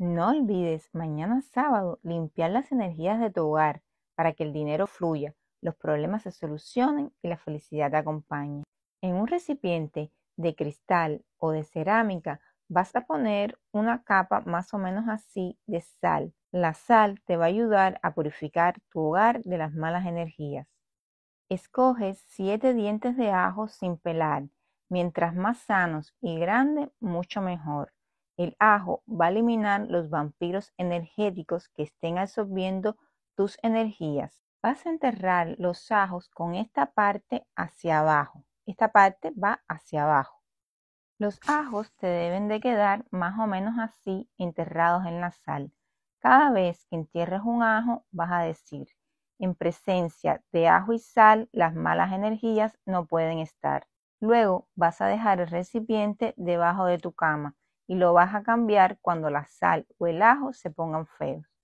No olvides mañana sábado limpiar las energías de tu hogar para que el dinero fluya, los problemas se solucionen y la felicidad te acompañe. En un recipiente de cristal o de cerámica vas a poner una capa más o menos así de sal. La sal te va a ayudar a purificar tu hogar de las malas energías. Escoge 7 dientes de ajo sin pelar. Mientras más sanos y grandes, mucho mejor. El ajo va a eliminar los vampiros energéticos que estén absorbiendo tus energías. Vas a enterrar los ajos con esta parte hacia abajo. Esta parte va hacia abajo. Los ajos te deben de quedar más o menos así enterrados en la sal. Cada vez que entierres un ajo vas a decir, en presencia de ajo y sal, las malas energías no pueden estar. Luego vas a dejar el recipiente debajo de tu cama y lo vas a cambiar cuando la sal o el ajo se pongan feos.